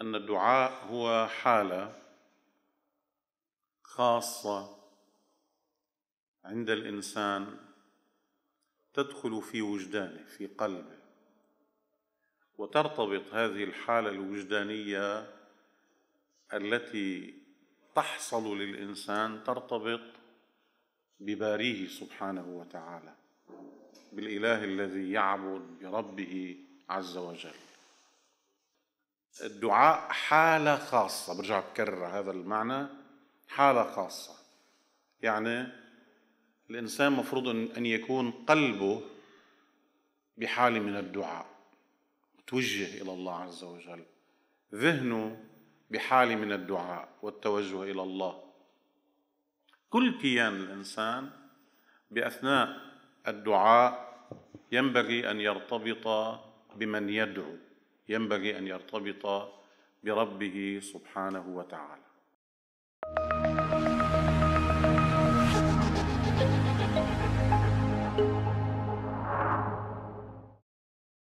أن الدعاء هو حالة خاصة عند الإنسان تدخل في وجدانه في قلبه وترتبط هذه الحالة الوجدانية التي تحصل للإنسان ترتبط بباريه سبحانه وتعالى بالإله الذي يعبد بربه عز وجل الدعاء حالة خاصة برجع بكرر هذا المعنى حالة خاصة يعني الإنسان مفروض أن يكون قلبه بحالة من الدعاء توجه إلى الله عز وجل ذهنه بحالة من الدعاء والتوجه إلى الله كل كيان الإنسان بأثناء الدعاء ينبغي أن يرتبط بمن يدعو ينبغي ان يرتبط بربه سبحانه وتعالى